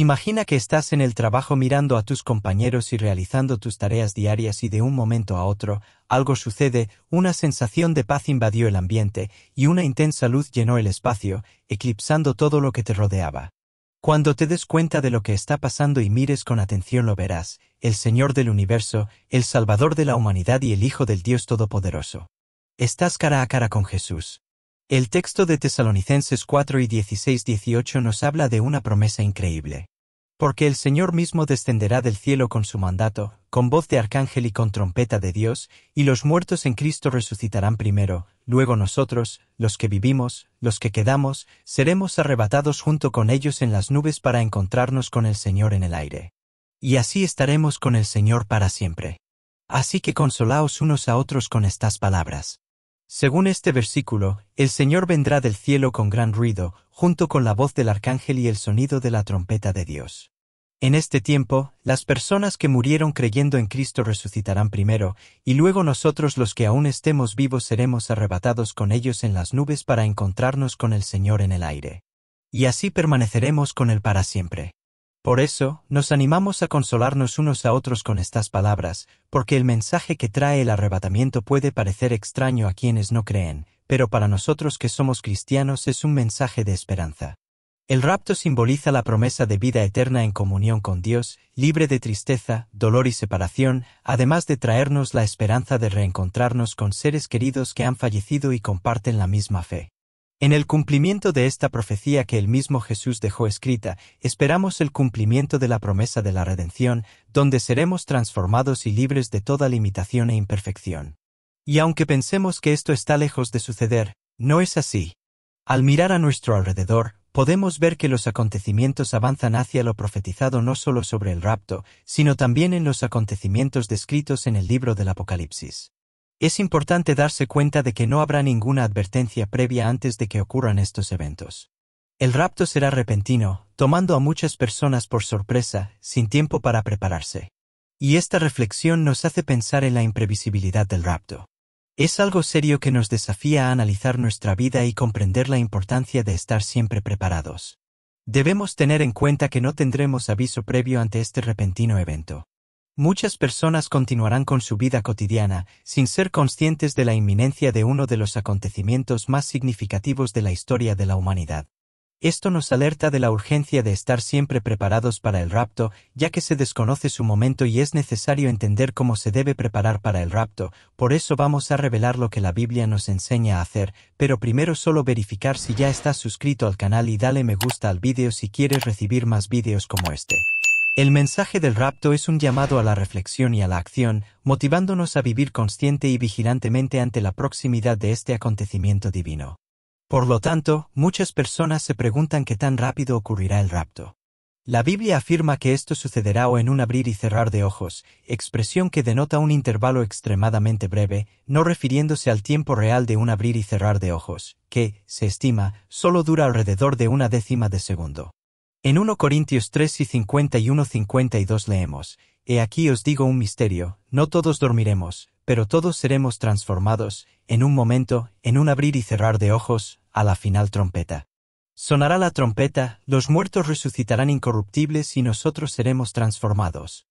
Imagina que estás en el trabajo mirando a tus compañeros y realizando tus tareas diarias y de un momento a otro algo sucede, una sensación de paz invadió el ambiente y una intensa luz llenó el espacio, eclipsando todo lo que te rodeaba. Cuando te des cuenta de lo que está pasando y mires con atención lo verás, el Señor del universo, el Salvador de la humanidad y el Hijo del Dios Todopoderoso. Estás cara a cara con Jesús. El texto de Tesalonicenses 4 y 16-18 nos habla de una promesa increíble. Porque el Señor mismo descenderá del cielo con su mandato, con voz de arcángel y con trompeta de Dios, y los muertos en Cristo resucitarán primero, luego nosotros, los que vivimos, los que quedamos, seremos arrebatados junto con ellos en las nubes para encontrarnos con el Señor en el aire. Y así estaremos con el Señor para siempre. Así que consolaos unos a otros con estas palabras. Según este versículo, el Señor vendrá del cielo con gran ruido, junto con la voz del arcángel y el sonido de la trompeta de Dios. En este tiempo, las personas que murieron creyendo en Cristo resucitarán primero, y luego nosotros los que aún estemos vivos seremos arrebatados con ellos en las nubes para encontrarnos con el Señor en el aire. Y así permaneceremos con Él para siempre. Por eso, nos animamos a consolarnos unos a otros con estas palabras, porque el mensaje que trae el arrebatamiento puede parecer extraño a quienes no creen, pero para nosotros que somos cristianos es un mensaje de esperanza. El rapto simboliza la promesa de vida eterna en comunión con Dios, libre de tristeza, dolor y separación, además de traernos la esperanza de reencontrarnos con seres queridos que han fallecido y comparten la misma fe. En el cumplimiento de esta profecía que el mismo Jesús dejó escrita, esperamos el cumplimiento de la promesa de la redención, donde seremos transformados y libres de toda limitación e imperfección. Y aunque pensemos que esto está lejos de suceder, no es así. Al mirar a nuestro alrededor, podemos ver que los acontecimientos avanzan hacia lo profetizado no solo sobre el rapto, sino también en los acontecimientos descritos en el libro del Apocalipsis. Es importante darse cuenta de que no habrá ninguna advertencia previa antes de que ocurran estos eventos. El rapto será repentino, tomando a muchas personas por sorpresa, sin tiempo para prepararse. Y esta reflexión nos hace pensar en la imprevisibilidad del rapto. Es algo serio que nos desafía a analizar nuestra vida y comprender la importancia de estar siempre preparados. Debemos tener en cuenta que no tendremos aviso previo ante este repentino evento. Muchas personas continuarán con su vida cotidiana sin ser conscientes de la inminencia de uno de los acontecimientos más significativos de la historia de la humanidad. Esto nos alerta de la urgencia de estar siempre preparados para el rapto, ya que se desconoce su momento y es necesario entender cómo se debe preparar para el rapto, por eso vamos a revelar lo que la Biblia nos enseña a hacer, pero primero solo verificar si ya estás suscrito al canal y dale me gusta al vídeo si quieres recibir más vídeos como este. El mensaje del rapto es un llamado a la reflexión y a la acción, motivándonos a vivir consciente y vigilantemente ante la proximidad de este acontecimiento divino. Por lo tanto, muchas personas se preguntan qué tan rápido ocurrirá el rapto. La Biblia afirma que esto sucederá o en un abrir y cerrar de ojos, expresión que denota un intervalo extremadamente breve, no refiriéndose al tiempo real de un abrir y cerrar de ojos, que, se estima, solo dura alrededor de una décima de segundo. En 1 Corintios 3 y 51-52 leemos, He aquí os digo un misterio, no todos dormiremos, pero todos seremos transformados, en un momento, en un abrir y cerrar de ojos, a la final trompeta. Sonará la trompeta, los muertos resucitarán incorruptibles y nosotros seremos transformados.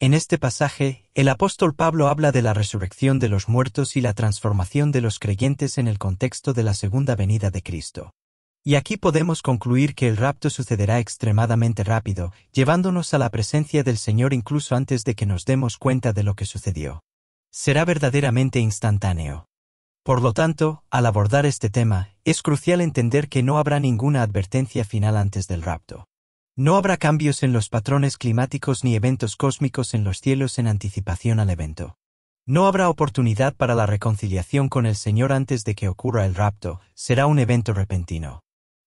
En este pasaje, el apóstol Pablo habla de la resurrección de los muertos y la transformación de los creyentes en el contexto de la segunda venida de Cristo. Y aquí podemos concluir que el rapto sucederá extremadamente rápido, llevándonos a la presencia del Señor incluso antes de que nos demos cuenta de lo que sucedió. Será verdaderamente instantáneo. Por lo tanto, al abordar este tema, es crucial entender que no habrá ninguna advertencia final antes del rapto. No habrá cambios en los patrones climáticos ni eventos cósmicos en los cielos en anticipación al evento. No habrá oportunidad para la reconciliación con el Señor antes de que ocurra el rapto, será un evento repentino.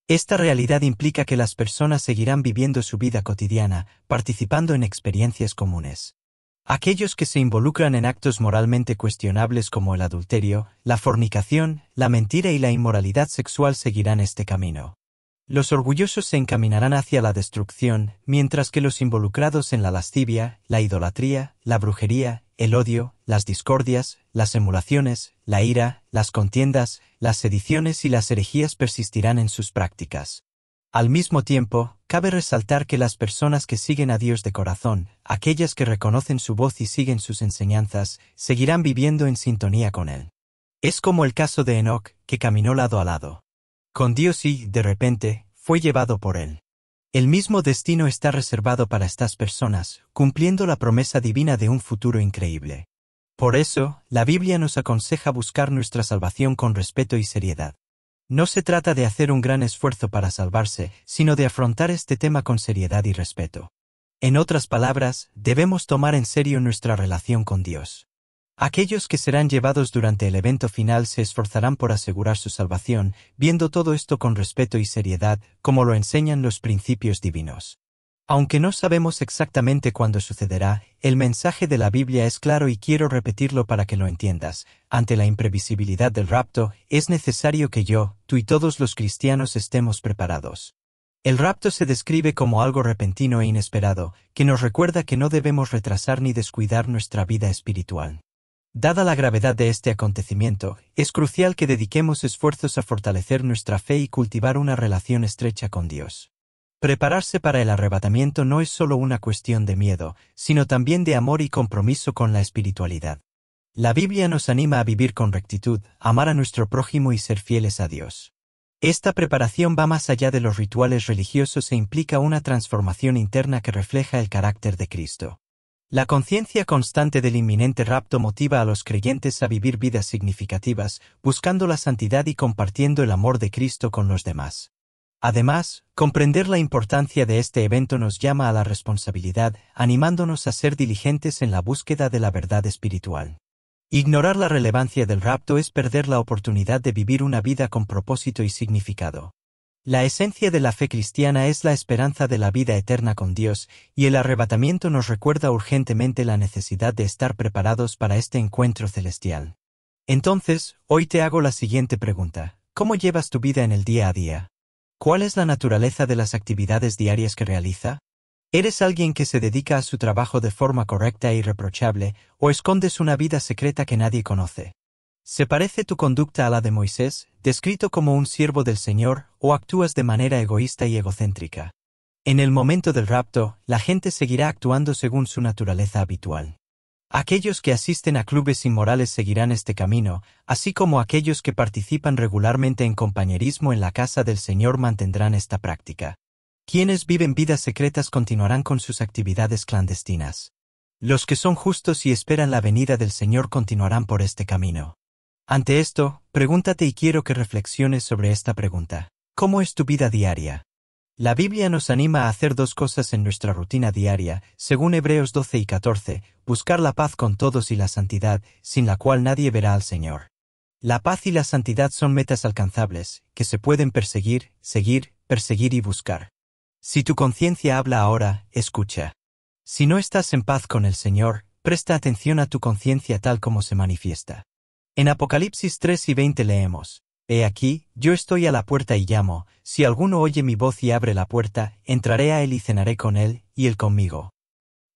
Esta realidad implica que las personas seguirán viviendo su vida cotidiana, participando en experiencias comunes. Aquellos que se involucran en actos moralmente cuestionables como el adulterio, la fornicación, la mentira y la inmoralidad sexual seguirán este camino. Los orgullosos se encaminarán hacia la destrucción, mientras que los involucrados en la lascivia, la idolatría, la brujería, el odio, las discordias, las emulaciones, la ira, las contiendas, las sediciones y las herejías persistirán en sus prácticas. Al mismo tiempo, cabe resaltar que las personas que siguen a Dios de corazón, aquellas que reconocen su voz y siguen sus enseñanzas, seguirán viviendo en sintonía con Él. Es como el caso de Enoch, que caminó lado a lado. Con Dios y, de repente, fue llevado por Él. El mismo destino está reservado para estas personas, cumpliendo la promesa divina de un futuro increíble. Por eso, la Biblia nos aconseja buscar nuestra salvación con respeto y seriedad. No se trata de hacer un gran esfuerzo para salvarse, sino de afrontar este tema con seriedad y respeto. En otras palabras, debemos tomar en serio nuestra relación con Dios. Aquellos que serán llevados durante el evento final se esforzarán por asegurar su salvación, viendo todo esto con respeto y seriedad, como lo enseñan los principios divinos. Aunque no sabemos exactamente cuándo sucederá, el mensaje de la Biblia es claro y quiero repetirlo para que lo entiendas. Ante la imprevisibilidad del rapto, es necesario que yo, tú y todos los cristianos estemos preparados. El rapto se describe como algo repentino e inesperado, que nos recuerda que no debemos retrasar ni descuidar nuestra vida espiritual. Dada la gravedad de este acontecimiento, es crucial que dediquemos esfuerzos a fortalecer nuestra fe y cultivar una relación estrecha con Dios. Prepararse para el arrebatamiento no es solo una cuestión de miedo, sino también de amor y compromiso con la espiritualidad. La Biblia nos anima a vivir con rectitud, amar a nuestro prójimo y ser fieles a Dios. Esta preparación va más allá de los rituales religiosos e implica una transformación interna que refleja el carácter de Cristo. La conciencia constante del inminente rapto motiva a los creyentes a vivir vidas significativas, buscando la santidad y compartiendo el amor de Cristo con los demás. Además, comprender la importancia de este evento nos llama a la responsabilidad, animándonos a ser diligentes en la búsqueda de la verdad espiritual. Ignorar la relevancia del rapto es perder la oportunidad de vivir una vida con propósito y significado. La esencia de la fe cristiana es la esperanza de la vida eterna con Dios, y el arrebatamiento nos recuerda urgentemente la necesidad de estar preparados para este encuentro celestial. Entonces, hoy te hago la siguiente pregunta. ¿Cómo llevas tu vida en el día a día? ¿Cuál es la naturaleza de las actividades diarias que realiza? ¿Eres alguien que se dedica a su trabajo de forma correcta e irreprochable, o escondes una vida secreta que nadie conoce? ¿Se parece tu conducta a la de Moisés, descrito como un siervo del Señor, o actúas de manera egoísta y egocéntrica? En el momento del rapto, la gente seguirá actuando según su naturaleza habitual. Aquellos que asisten a clubes inmorales seguirán este camino, así como aquellos que participan regularmente en compañerismo en la casa del Señor mantendrán esta práctica. Quienes viven vidas secretas continuarán con sus actividades clandestinas. Los que son justos y esperan la venida del Señor continuarán por este camino. Ante esto, pregúntate y quiero que reflexiones sobre esta pregunta. ¿Cómo es tu vida diaria? La Biblia nos anima a hacer dos cosas en nuestra rutina diaria, según Hebreos 12 y 14, buscar la paz con todos y la santidad, sin la cual nadie verá al Señor. La paz y la santidad son metas alcanzables, que se pueden perseguir, seguir, perseguir y buscar. Si tu conciencia habla ahora, escucha. Si no estás en paz con el Señor, presta atención a tu conciencia tal como se manifiesta. En Apocalipsis 3 y 20 leemos, He aquí, yo estoy a la puerta y llamo, si alguno oye mi voz y abre la puerta, entraré a él y cenaré con él, y él conmigo.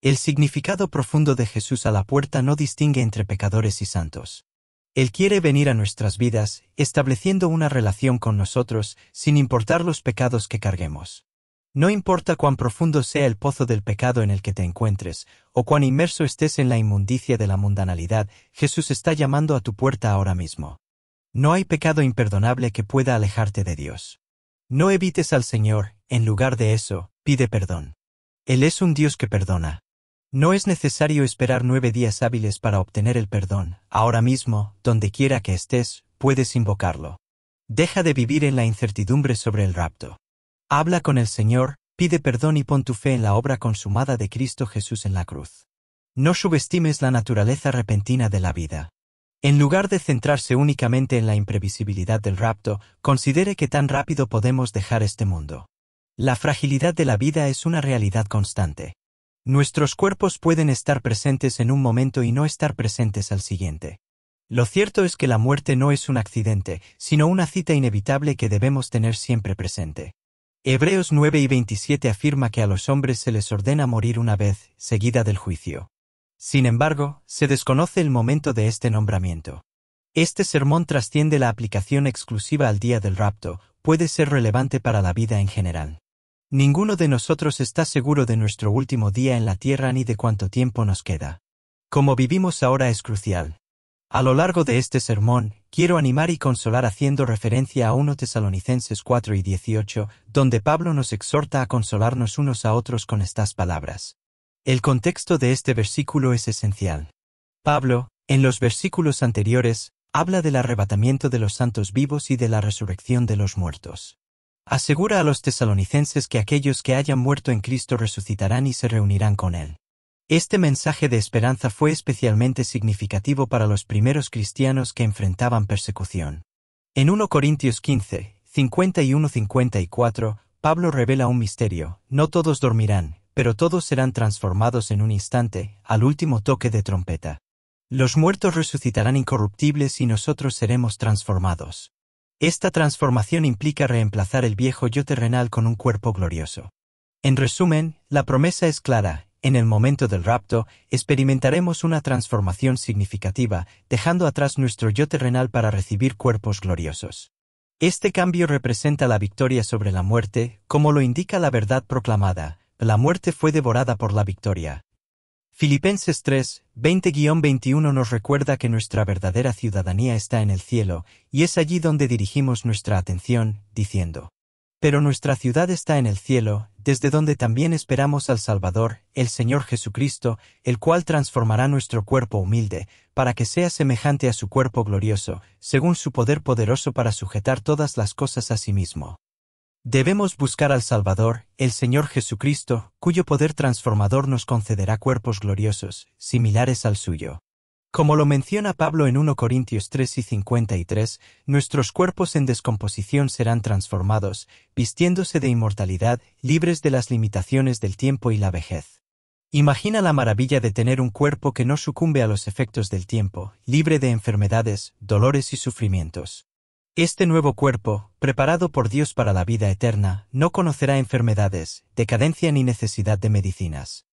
El significado profundo de Jesús a la puerta no distingue entre pecadores y santos. Él quiere venir a nuestras vidas, estableciendo una relación con nosotros, sin importar los pecados que carguemos. No importa cuán profundo sea el pozo del pecado en el que te encuentres, o cuán inmerso estés en la inmundicia de la mundanalidad, Jesús está llamando a tu puerta ahora mismo. No hay pecado imperdonable que pueda alejarte de Dios. No evites al Señor, en lugar de eso, pide perdón. Él es un Dios que perdona. No es necesario esperar nueve días hábiles para obtener el perdón. Ahora mismo, donde quiera que estés, puedes invocarlo. Deja de vivir en la incertidumbre sobre el rapto. Habla con el Señor, pide perdón y pon tu fe en la obra consumada de Cristo Jesús en la cruz. No subestimes la naturaleza repentina de la vida. En lugar de centrarse únicamente en la imprevisibilidad del rapto, considere que tan rápido podemos dejar este mundo. La fragilidad de la vida es una realidad constante. Nuestros cuerpos pueden estar presentes en un momento y no estar presentes al siguiente. Lo cierto es que la muerte no es un accidente, sino una cita inevitable que debemos tener siempre presente. Hebreos 9 y 27 afirma que a los hombres se les ordena morir una vez, seguida del juicio. Sin embargo, se desconoce el momento de este nombramiento. Este sermón trasciende la aplicación exclusiva al día del rapto, puede ser relevante para la vida en general. Ninguno de nosotros está seguro de nuestro último día en la tierra ni de cuánto tiempo nos queda. Como vivimos ahora es crucial. A lo largo de este sermón, quiero animar y consolar haciendo referencia a 1 Tesalonicenses 4 y 18, donde Pablo nos exhorta a consolarnos unos a otros con estas palabras. El contexto de este versículo es esencial. Pablo, en los versículos anteriores, habla del arrebatamiento de los santos vivos y de la resurrección de los muertos. Asegura a los tesalonicenses que aquellos que hayan muerto en Cristo resucitarán y se reunirán con Él. Este mensaje de esperanza fue especialmente significativo para los primeros cristianos que enfrentaban persecución. En 1 Corintios 15, 51-54, Pablo revela un misterio, no todos dormirán, pero todos serán transformados en un instante, al último toque de trompeta. Los muertos resucitarán incorruptibles y nosotros seremos transformados. Esta transformación implica reemplazar el viejo yo terrenal con un cuerpo glorioso. En resumen, la promesa es clara, en el momento del rapto, experimentaremos una transformación significativa, dejando atrás nuestro yo terrenal para recibir cuerpos gloriosos. Este cambio representa la victoria sobre la muerte, como lo indica la verdad proclamada, la muerte fue devorada por la victoria. Filipenses 3, 20-21 nos recuerda que nuestra verdadera ciudadanía está en el cielo, y es allí donde dirigimos nuestra atención, diciendo, pero nuestra ciudad está en el cielo, desde donde también esperamos al Salvador, el Señor Jesucristo, el cual transformará nuestro cuerpo humilde, para que sea semejante a su cuerpo glorioso, según su poder poderoso para sujetar todas las cosas a sí mismo. Debemos buscar al Salvador, el Señor Jesucristo, cuyo poder transformador nos concederá cuerpos gloriosos, similares al suyo. Como lo menciona Pablo en 1 Corintios 3 y 53, nuestros cuerpos en descomposición serán transformados, vistiéndose de inmortalidad, libres de las limitaciones del tiempo y la vejez. Imagina la maravilla de tener un cuerpo que no sucumbe a los efectos del tiempo, libre de enfermedades, dolores y sufrimientos. Este nuevo cuerpo, preparado por Dios para la vida eterna, no conocerá enfermedades, decadencia ni necesidad de medicinas.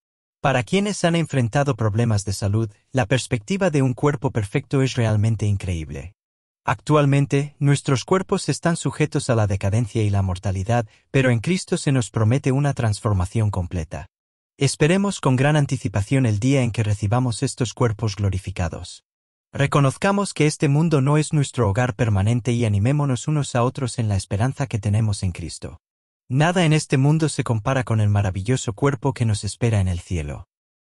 Para quienes han enfrentado problemas de salud, la perspectiva de un cuerpo perfecto es realmente increíble. Actualmente, nuestros cuerpos están sujetos a la decadencia y la mortalidad, pero en Cristo se nos promete una transformación completa. Esperemos con gran anticipación el día en que recibamos estos cuerpos glorificados. Reconozcamos que este mundo no es nuestro hogar permanente y animémonos unos a otros en la esperanza que tenemos en Cristo. Nada en este mundo se compara con el maravilloso cuerpo que nos espera en el cielo.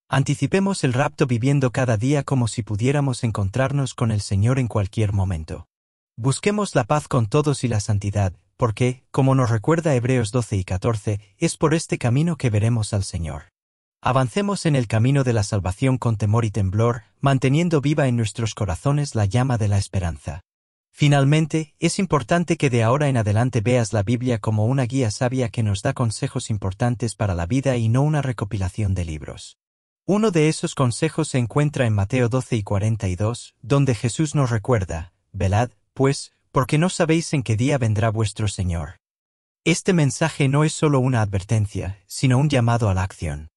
Anticipemos el rapto viviendo cada día como si pudiéramos encontrarnos con el Señor en cualquier momento. Busquemos la paz con todos y la santidad, porque, como nos recuerda Hebreos 12 y 14, es por este camino que veremos al Señor. Avancemos en el camino de la salvación con temor y temblor, manteniendo viva en nuestros corazones la llama de la esperanza. Finalmente, es importante que de ahora en adelante veas la Biblia como una guía sabia que nos da consejos importantes para la vida y no una recopilación de libros. Uno de esos consejos se encuentra en Mateo 12 y 42, donde Jesús nos recuerda, Velad, pues, porque no sabéis en qué día vendrá vuestro Señor. Este mensaje no es solo una advertencia, sino un llamado a la acción.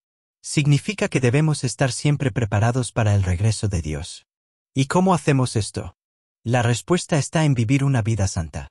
Significa que debemos estar siempre preparados para el regreso de Dios. ¿Y cómo hacemos esto? La respuesta está en vivir una vida santa.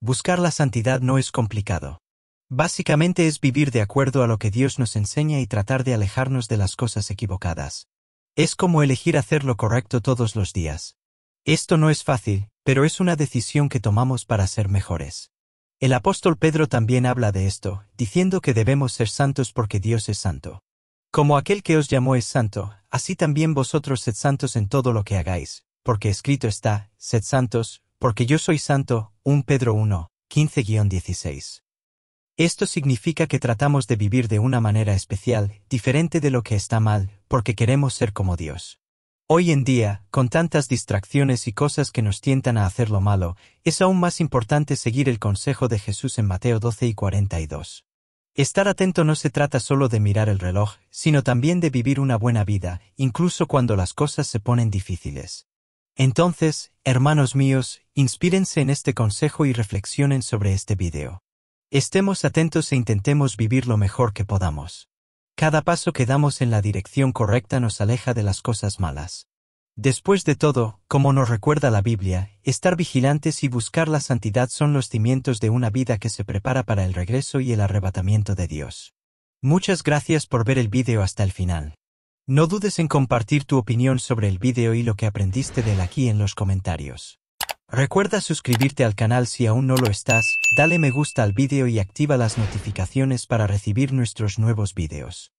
Buscar la santidad no es complicado. Básicamente es vivir de acuerdo a lo que Dios nos enseña y tratar de alejarnos de las cosas equivocadas. Es como elegir hacer lo correcto todos los días. Esto no es fácil, pero es una decisión que tomamos para ser mejores. El apóstol Pedro también habla de esto, diciendo que debemos ser santos porque Dios es santo. Como aquel que os llamó es santo, así también vosotros sed santos en todo lo que hagáis, porque escrito está, sed santos, porque yo soy santo, 1 Pedro 1, 15-16. Esto significa que tratamos de vivir de una manera especial, diferente de lo que está mal, porque queremos ser como Dios. Hoy en día, con tantas distracciones y cosas que nos tientan a hacer lo malo, es aún más importante seguir el consejo de Jesús en Mateo 12 y 42. Estar atento no se trata solo de mirar el reloj, sino también de vivir una buena vida, incluso cuando las cosas se ponen difíciles. Entonces, hermanos míos, inspírense en este consejo y reflexionen sobre este video. Estemos atentos e intentemos vivir lo mejor que podamos. Cada paso que damos en la dirección correcta nos aleja de las cosas malas. Después de todo, como nos recuerda la Biblia, estar vigilantes y buscar la santidad son los cimientos de una vida que se prepara para el regreso y el arrebatamiento de Dios. Muchas gracias por ver el video hasta el final. No dudes en compartir tu opinión sobre el vídeo y lo que aprendiste de él aquí en los comentarios. Recuerda suscribirte al canal si aún no lo estás, dale me gusta al vídeo y activa las notificaciones para recibir nuestros nuevos vídeos.